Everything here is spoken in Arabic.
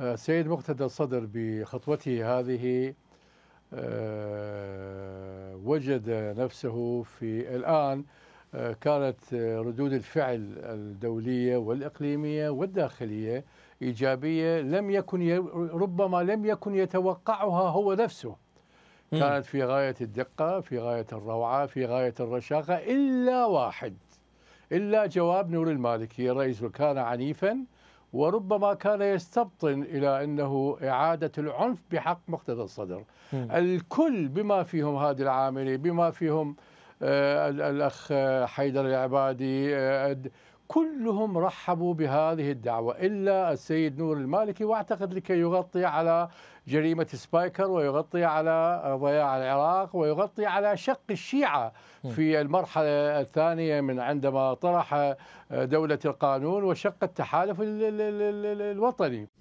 السيد آه، مقتدى الصدر بخطوته هذه آه، وجد نفسه في الآن آه، كانت ردود الفعل الدولية والإقليمية والداخلية إيجابية لم يكن ربما لم يكن يتوقعها هو نفسه كانت في غاية الدقة في غاية الروعة في غاية الرشاقة إلا واحد إلا جواب نور المالكي رئيس وكان عنيفاً وربما كان يستبطن إلى أنه إعادة العنف بحق مقتدى الصدر م. الكل بما فيهم هادي العاملي بما فيهم آه، الأخ آه، حيدر العبادي آه، كلهم رحبوا بهذه الدعوة إلا السيد نور المالكي وأعتقد لكي يغطي على جريمة سبايكر ويغطي على ضياع العراق ويغطي على شق الشيعة في المرحلة الثانية من عندما طرح دولة القانون وشق التحالف الوطني